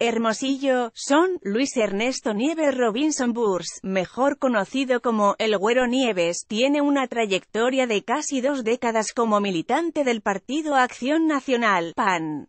Hermosillo, son Luis Ernesto Nieves Robinson Burs, mejor conocido como El Güero Nieves, tiene una trayectoria de casi dos décadas como militante del Partido Acción Nacional, PAN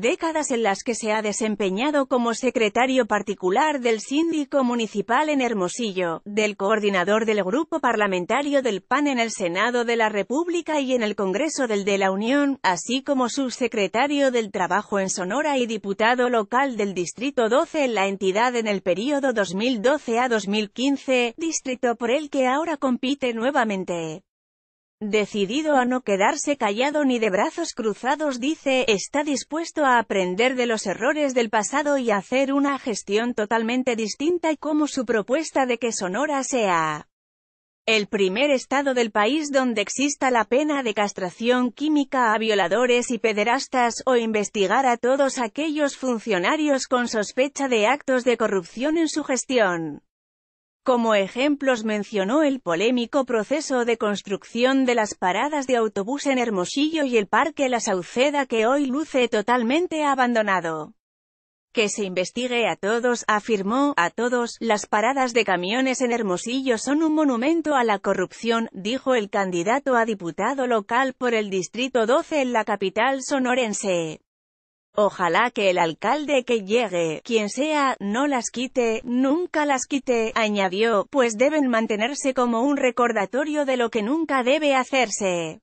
décadas en las que se ha desempeñado como secretario particular del síndico municipal en Hermosillo, del coordinador del grupo parlamentario del PAN en el Senado de la República y en el Congreso del de la Unión, así como subsecretario del Trabajo en Sonora y diputado local del Distrito 12 en la entidad en el periodo 2012 a 2015, distrito por el que ahora compite nuevamente. Decidido a no quedarse callado ni de brazos cruzados dice, está dispuesto a aprender de los errores del pasado y hacer una gestión totalmente distinta y como su propuesta de que Sonora sea el primer estado del país donde exista la pena de castración química a violadores y pederastas o investigar a todos aquellos funcionarios con sospecha de actos de corrupción en su gestión. Como ejemplos mencionó el polémico proceso de construcción de las paradas de autobús en Hermosillo y el Parque La Sauceda que hoy luce totalmente abandonado. Que se investigue a todos, afirmó, a todos, las paradas de camiones en Hermosillo son un monumento a la corrupción, dijo el candidato a diputado local por el Distrito 12 en la capital sonorense. Ojalá que el alcalde que llegue, quien sea, no las quite, nunca las quite, añadió, pues deben mantenerse como un recordatorio de lo que nunca debe hacerse.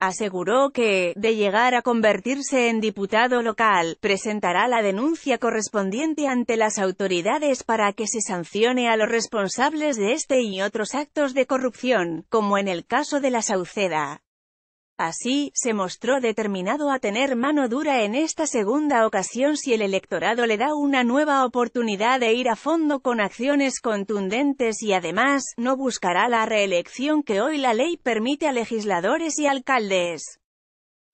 Aseguró que, de llegar a convertirse en diputado local, presentará la denuncia correspondiente ante las autoridades para que se sancione a los responsables de este y otros actos de corrupción, como en el caso de la Sauceda. Así, se mostró determinado a tener mano dura en esta segunda ocasión si el electorado le da una nueva oportunidad de ir a fondo con acciones contundentes y además, no buscará la reelección que hoy la ley permite a legisladores y alcaldes.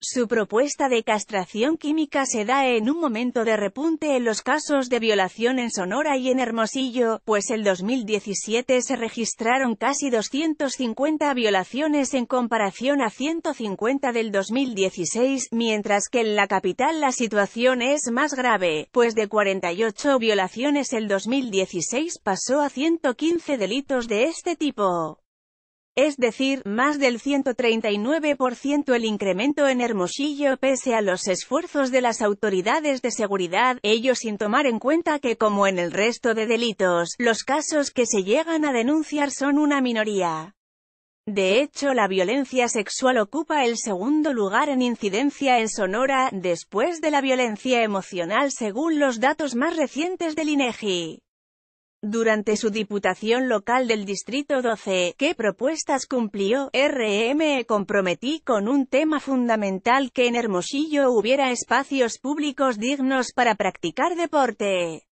Su propuesta de castración química se da en un momento de repunte en los casos de violación en Sonora y en Hermosillo, pues el 2017 se registraron casi 250 violaciones en comparación a 150 del 2016, mientras que en la capital la situación es más grave, pues de 48 violaciones el 2016 pasó a 115 delitos de este tipo es decir, más del 139% el incremento en Hermosillo pese a los esfuerzos de las autoridades de seguridad, ello sin tomar en cuenta que como en el resto de delitos, los casos que se llegan a denunciar son una minoría. De hecho la violencia sexual ocupa el segundo lugar en incidencia en Sonora, después de la violencia emocional según los datos más recientes del INEGI durante su diputación local del Distrito 12, ¿qué propuestas cumplió? RM? comprometí con un tema fundamental que en Hermosillo hubiera espacios públicos dignos para practicar deporte.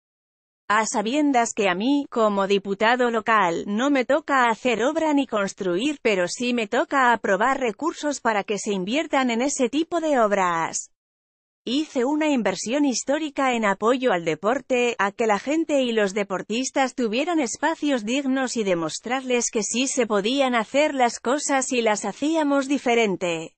A sabiendas que a mí, como diputado local, no me toca hacer obra ni construir, pero sí me toca aprobar recursos para que se inviertan en ese tipo de obras. Hice una inversión histórica en apoyo al deporte, a que la gente y los deportistas tuvieran espacios dignos y demostrarles que sí se podían hacer las cosas y las hacíamos diferente.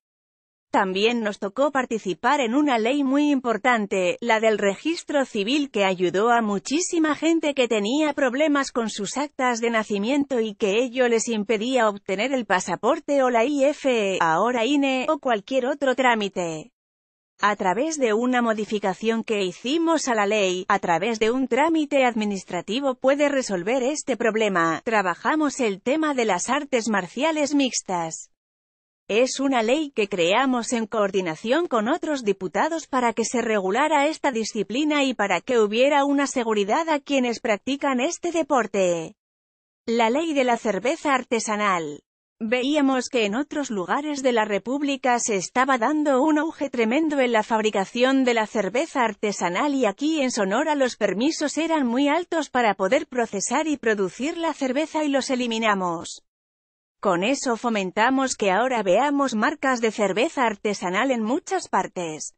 También nos tocó participar en una ley muy importante, la del registro civil que ayudó a muchísima gente que tenía problemas con sus actas de nacimiento y que ello les impedía obtener el pasaporte o la IFE, ahora INE, o cualquier otro trámite a través de una modificación que hicimos a la ley, a través de un trámite administrativo puede resolver este problema. Trabajamos el tema de las artes marciales mixtas. Es una ley que creamos en coordinación con otros diputados para que se regulara esta disciplina y para que hubiera una seguridad a quienes practican este deporte. La ley de la cerveza artesanal. Veíamos que en otros lugares de la República se estaba dando un auge tremendo en la fabricación de la cerveza artesanal y aquí en Sonora los permisos eran muy altos para poder procesar y producir la cerveza y los eliminamos. Con eso fomentamos que ahora veamos marcas de cerveza artesanal en muchas partes.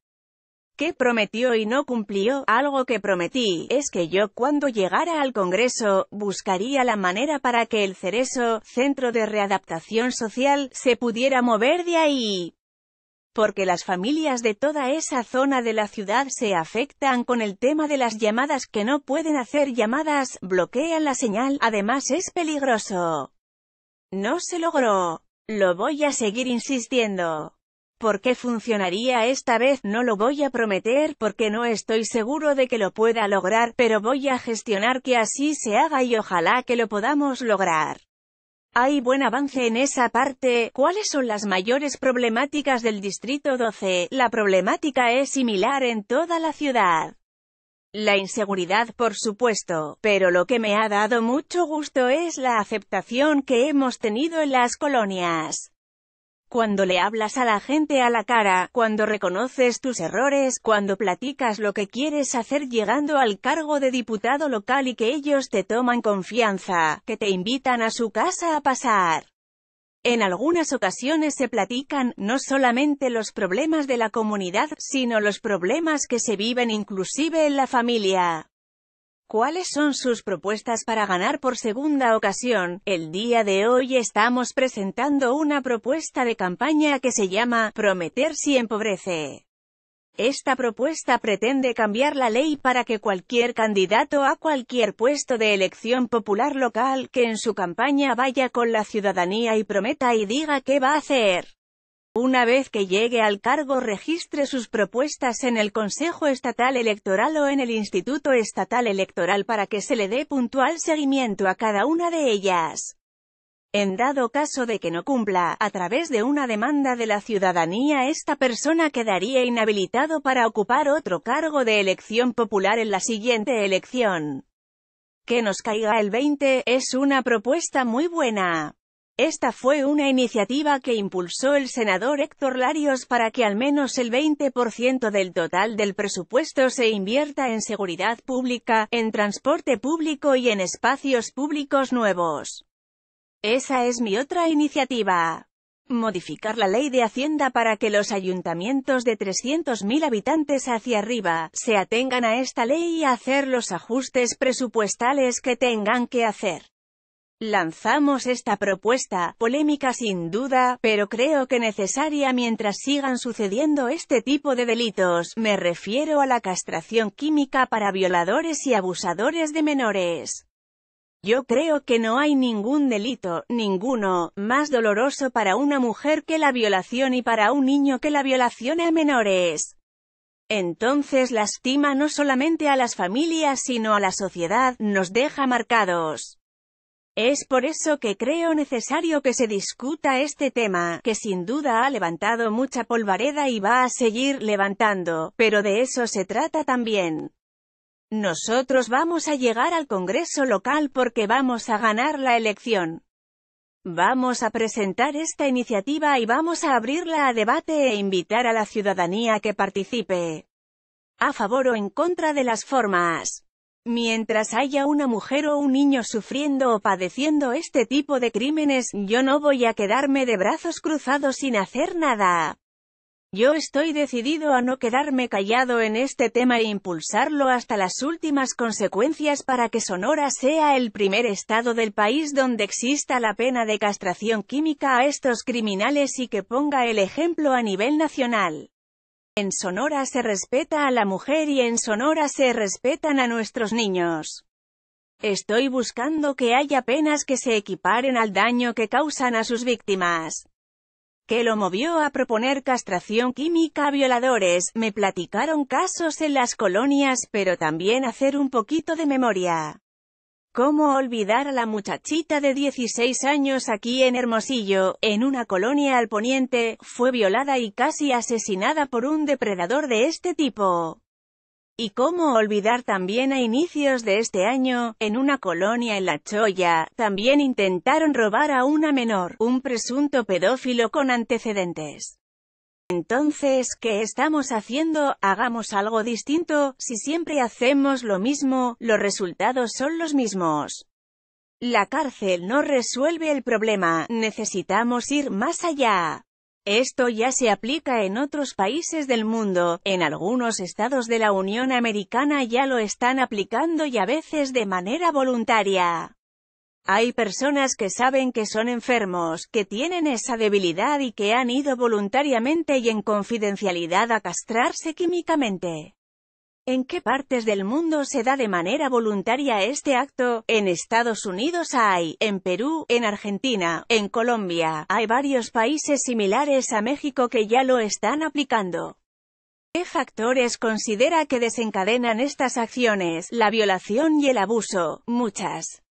¿Qué prometió y no cumplió, algo que prometí, es que yo cuando llegara al Congreso, buscaría la manera para que el Cereso, Centro de Readaptación Social, se pudiera mover de ahí. Porque las familias de toda esa zona de la ciudad se afectan con el tema de las llamadas que no pueden hacer llamadas, bloquean la señal, además es peligroso. No se logró. Lo voy a seguir insistiendo. ¿Por qué funcionaría esta vez? No lo voy a prometer porque no estoy seguro de que lo pueda lograr, pero voy a gestionar que así se haga y ojalá que lo podamos lograr. Hay buen avance en esa parte. ¿Cuáles son las mayores problemáticas del Distrito 12? La problemática es similar en toda la ciudad. La inseguridad, por supuesto, pero lo que me ha dado mucho gusto es la aceptación que hemos tenido en las colonias. Cuando le hablas a la gente a la cara, cuando reconoces tus errores, cuando platicas lo que quieres hacer llegando al cargo de diputado local y que ellos te toman confianza, que te invitan a su casa a pasar. En algunas ocasiones se platican, no solamente los problemas de la comunidad, sino los problemas que se viven inclusive en la familia. ¿Cuáles son sus propuestas para ganar por segunda ocasión? El día de hoy estamos presentando una propuesta de campaña que se llama Prometer si empobrece. Esta propuesta pretende cambiar la ley para que cualquier candidato a cualquier puesto de elección popular local que en su campaña vaya con la ciudadanía y prometa y diga qué va a hacer una vez que llegue al cargo registre sus propuestas en el Consejo Estatal Electoral o en el Instituto Estatal Electoral para que se le dé puntual seguimiento a cada una de ellas. En dado caso de que no cumpla, a través de una demanda de la ciudadanía esta persona quedaría inhabilitado para ocupar otro cargo de elección popular en la siguiente elección. Que nos caiga el 20, es una propuesta muy buena. Esta fue una iniciativa que impulsó el senador Héctor Larios para que al menos el 20% del total del presupuesto se invierta en seguridad pública, en transporte público y en espacios públicos nuevos. Esa es mi otra iniciativa. Modificar la ley de Hacienda para que los ayuntamientos de 300.000 habitantes hacia arriba se atengan a esta ley y hacer los ajustes presupuestales que tengan que hacer. Lanzamos esta propuesta, polémica sin duda, pero creo que necesaria mientras sigan sucediendo este tipo de delitos, me refiero a la castración química para violadores y abusadores de menores. Yo creo que no hay ningún delito, ninguno, más doloroso para una mujer que la violación y para un niño que la violación a menores. Entonces lastima no solamente a las familias sino a la sociedad, nos deja marcados. Es por eso que creo necesario que se discuta este tema, que sin duda ha levantado mucha polvareda y va a seguir levantando, pero de eso se trata también. Nosotros vamos a llegar al Congreso local porque vamos a ganar la elección. Vamos a presentar esta iniciativa y vamos a abrirla a debate e invitar a la ciudadanía que participe. A favor o en contra de las formas. Mientras haya una mujer o un niño sufriendo o padeciendo este tipo de crímenes, yo no voy a quedarme de brazos cruzados sin hacer nada. Yo estoy decidido a no quedarme callado en este tema e impulsarlo hasta las últimas consecuencias para que Sonora sea el primer estado del país donde exista la pena de castración química a estos criminales y que ponga el ejemplo a nivel nacional. En Sonora se respeta a la mujer y en Sonora se respetan a nuestros niños. Estoy buscando que haya penas que se equiparen al daño que causan a sus víctimas. Que lo movió a proponer castración química a violadores, me platicaron casos en las colonias pero también hacer un poquito de memoria. ¿Cómo olvidar a la muchachita de 16 años aquí en Hermosillo, en una colonia al poniente, fue violada y casi asesinada por un depredador de este tipo? Y cómo olvidar también a inicios de este año, en una colonia en La Choya, también intentaron robar a una menor, un presunto pedófilo con antecedentes. Entonces, ¿qué estamos haciendo? Hagamos algo distinto, si siempre hacemos lo mismo, los resultados son los mismos. La cárcel no resuelve el problema, necesitamos ir más allá. Esto ya se aplica en otros países del mundo, en algunos estados de la Unión Americana ya lo están aplicando y a veces de manera voluntaria. Hay personas que saben que son enfermos, que tienen esa debilidad y que han ido voluntariamente y en confidencialidad a castrarse químicamente. ¿En qué partes del mundo se da de manera voluntaria este acto? En Estados Unidos hay, en Perú, en Argentina, en Colombia, hay varios países similares a México que ya lo están aplicando. ¿Qué factores considera que desencadenan estas acciones? La violación y el abuso, muchas.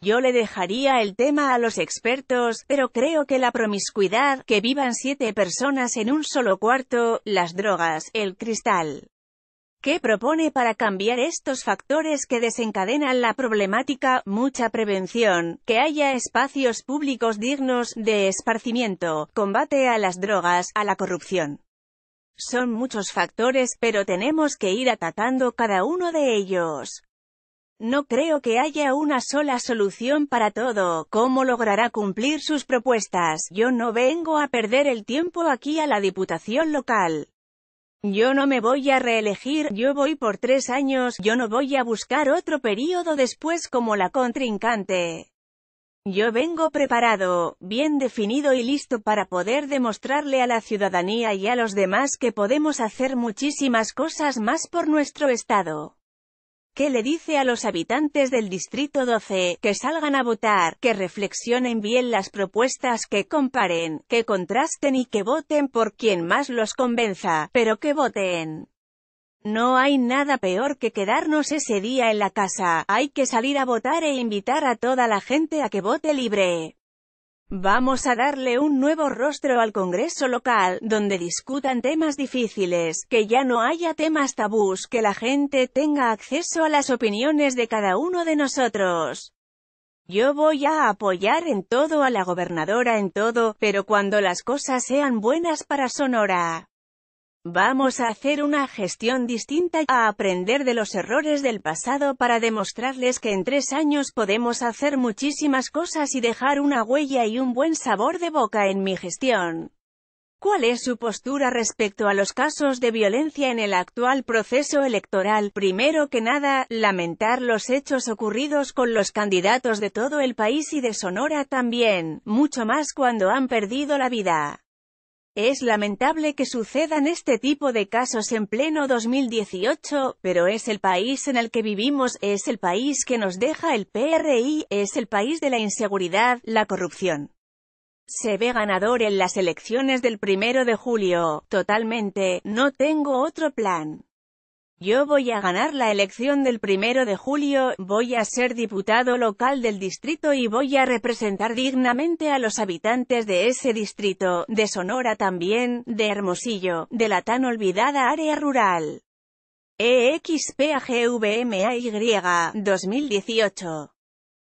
Yo le dejaría el tema a los expertos, pero creo que la promiscuidad, que vivan siete personas en un solo cuarto, las drogas, el cristal. ¿Qué propone para cambiar estos factores que desencadenan la problemática? Mucha prevención, que haya espacios públicos dignos, de esparcimiento, combate a las drogas, a la corrupción. Son muchos factores, pero tenemos que ir atacando cada uno de ellos. No creo que haya una sola solución para todo, ¿cómo logrará cumplir sus propuestas? Yo no vengo a perder el tiempo aquí a la Diputación Local. Yo no me voy a reelegir, yo voy por tres años, yo no voy a buscar otro periodo después como la contrincante. Yo vengo preparado, bien definido y listo para poder demostrarle a la ciudadanía y a los demás que podemos hacer muchísimas cosas más por nuestro Estado que le dice a los habitantes del Distrito 12, que salgan a votar, que reflexionen bien las propuestas, que comparen, que contrasten y que voten por quien más los convenza, pero que voten. No hay nada peor que quedarnos ese día en la casa, hay que salir a votar e invitar a toda la gente a que vote libre. Vamos a darle un nuevo rostro al Congreso local, donde discutan temas difíciles, que ya no haya temas tabús, que la gente tenga acceso a las opiniones de cada uno de nosotros. Yo voy a apoyar en todo a la gobernadora en todo, pero cuando las cosas sean buenas para Sonora. Vamos a hacer una gestión distinta, y a aprender de los errores del pasado para demostrarles que en tres años podemos hacer muchísimas cosas y dejar una huella y un buen sabor de boca en mi gestión. ¿Cuál es su postura respecto a los casos de violencia en el actual proceso electoral? Primero que nada, lamentar los hechos ocurridos con los candidatos de todo el país y de Sonora también, mucho más cuando han perdido la vida. Es lamentable que sucedan este tipo de casos en pleno 2018, pero es el país en el que vivimos, es el país que nos deja el PRI, es el país de la inseguridad, la corrupción. Se ve ganador en las elecciones del primero de julio, totalmente, no tengo otro plan. Yo voy a ganar la elección del primero de julio, voy a ser diputado local del distrito y voy a representar dignamente a los habitantes de ese distrito, de Sonora también, de Hermosillo, de la tan olvidada área rural. EXPAGVMAY 2018